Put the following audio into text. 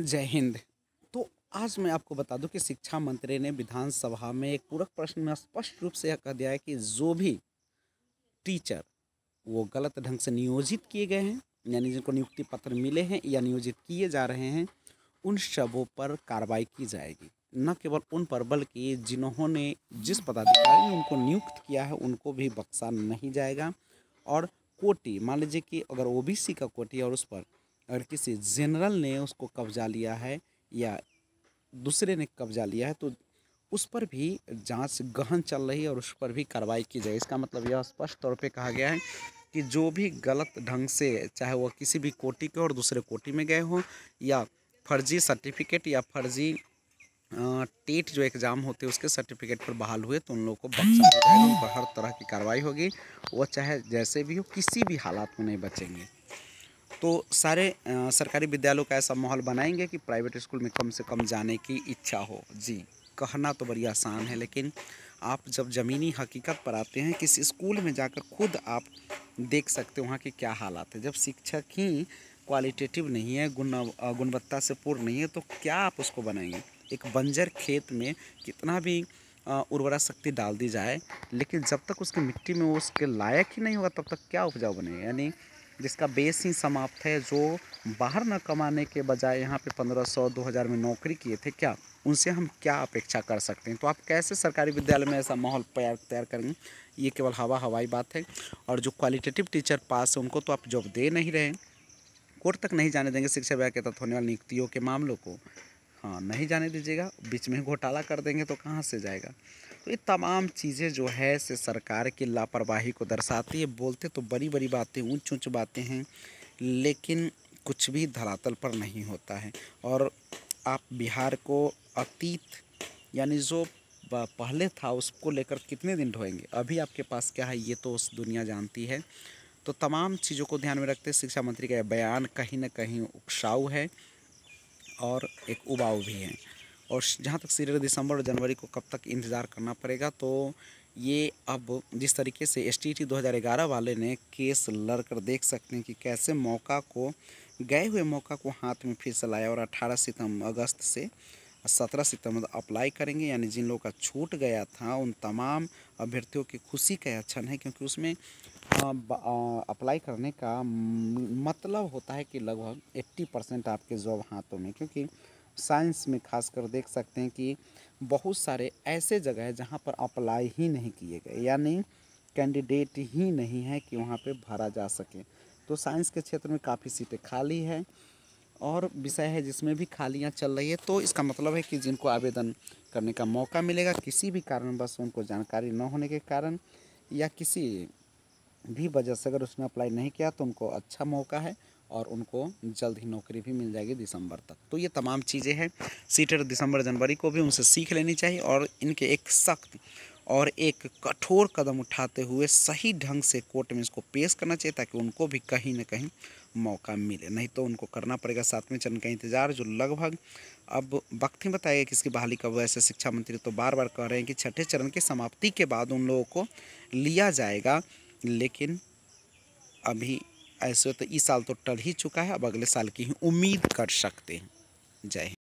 जय हिंद तो आज मैं आपको बता दूं कि शिक्षा मंत्री ने विधानसभा में एक पूरक प्रश्न में स्पष्ट रूप से यह कह दिया है कि जो भी टीचर वो गलत ढंग से नियोजित किए गए हैं यानी जिनको नियुक्ति पत्र मिले हैं या नियोजित किए जा रहे हैं उन शवों पर कार्रवाई की जाएगी न केवल उन पर बल्कि जिन्होंने जिस पदाधिकारी ने उनको नियुक्त किया है उनको भी बख्शा नहीं जाएगा और कोटी मान लीजिए कि अगर ओबीसी का कोटी और उस पर अगर किसी जनरल ने उसको कब्जा लिया है या दूसरे ने कब्जा लिया है तो उस पर भी जांच गहन चल रही है और उस पर भी कार्रवाई की जाए इसका मतलब यह स्पष्ट तौर पे कहा गया है कि जो भी गलत ढंग से चाहे वह किसी भी कोटि के और दूसरे कोटि में गए हों या फर्जी सर्टिफिकेट या फर्जी टेट जो एग्ज़ाम होते हैं उसके सर्टिफिकेट पर बहाल हुए तो उन लोगों को बख्शा जाएगा उन पर हर तरह की कार्रवाई होगी वह चाहे जैसे भी हो किसी भी हालात में नहीं बचेंगे तो सारे सरकारी विद्यालयों का ऐसा माहौल बनाएंगे कि प्राइवेट स्कूल में कम से कम जाने की इच्छा हो जी कहना तो बड़ी आसान है लेकिन आप जब ज़मीनी हकीकत पर आते हैं किस स्कूल में जाकर खुद आप देख सकते हो वहाँ के क्या हालात है जब शिक्षक ही क्वालिटेटिव नहीं है गुण गुणवत्ता से पूर्ण नहीं है तो क्या आप उसको बनाएंगे एक बंजर खेत में कितना भी उर्वरा शक्ति डाल दी जाए लेकिन जब तक उसकी मिट्टी में उसके लायक ही नहीं होगा तब तक क्या उपजाऊ बनेगा यानी जिसका बेस ही समाप्त है जो बाहर न कमाने के बजाय यहाँ पे 1500 2000 में नौकरी किए थे क्या उनसे हम क्या अपेक्षा कर सकते हैं तो आप कैसे सरकारी विद्यालय में ऐसा माहौल तैयार करेंगे ये केवल हवा हवाई बात है और जो क्वालिटेटिव टीचर पास है उनको तो आप जॉब दे नहीं रहे कोर्ट तक नहीं जाने देंगे शिक्षा विभाग के तहत होने वाली नियुक्तियों के मामलों को हाँ नहीं जाने दीजिएगा बीच में घोटाला कर देंगे तो कहाँ से जाएगा तो ये तमाम चीज़ें जो है से सरकार की लापरवाही को दर्शाती है बोलते तो बड़ी बड़ी बातें ऊँच ऊँच बातें हैं लेकिन कुछ भी धरातल पर नहीं होता है और आप बिहार को अतीत यानी जो पहले था उसको लेकर कितने दिन ढोएंगे अभी आपके पास क्या है ये तो उस दुनिया जानती है तो तमाम चीज़ों को ध्यान में रखते शिक्षा मंत्री का यह बयान कहीं ना कहीं उकसाऊ है और एक उबाऊ भी है और जहाँ तक सीरियल दिसंबर और जनवरी को कब तक इंतज़ार करना पड़ेगा तो ये अब जिस तरीके से एस टी 2011 वाले ने केस लड़ कर देख सकते हैं कि कैसे मौका को गए हुए मौका को हाथ में फिर से लाया और 18 सितंबर अगस्त से 17 सितंबर अप्लाई करेंगे यानी जिन लोगों का छूट गया था उन तमाम अभ्यर्थियों की खुशी का क्षण है क्योंकि उसमें अप्लाई करने का मतलब होता है कि लगभग एट्टी परसेंट आपके जॉब हाथों में क्योंकि साइंस में खासकर देख सकते हैं कि बहुत सारे ऐसे जगह है जहाँ पर अप्लाई ही नहीं किए गए यानी कैंडिडेट ही नहीं है कि वहाँ पे भरा जा सके तो साइंस के क्षेत्र में काफ़ी सीटें खाली है और विषय है जिसमें भी खालियाँ चल रही है तो इसका मतलब है कि जिनको आवेदन करने का मौका मिलेगा किसी भी कारणवश उनको जानकारी न होने के कारण या किसी भी वजह से अगर उसने अप्लाई नहीं किया तो उनको अच्छा मौका है और उनको जल्द ही नौकरी भी मिल जाएगी दिसंबर तक तो ये तमाम चीज़ें हैं सीटर दिसंबर जनवरी को भी उनसे सीख लेनी चाहिए और इनके एक सख्त और एक कठोर कदम उठाते हुए सही ढंग से कोर्ट में इसको पेश करना चाहिए ताकि उनको भी कहीं ना कहीं मौका मिले नहीं तो उनको करना पड़ेगा सातवें चरण का इंतजार जो लगभग अब वक्त ही बताएगा कि इसकी बहाली कब ऐसे शिक्षा मंत्री तो बार बार कह रहे हैं कि छठे चरण की समाप्ति के बाद उन लोगों को लिया जाएगा लेकिन अभी ऐसे तो इस साल तो टल ही चुका है अब अगले साल की ही उम्मीद कर सकते हैं जय हिंद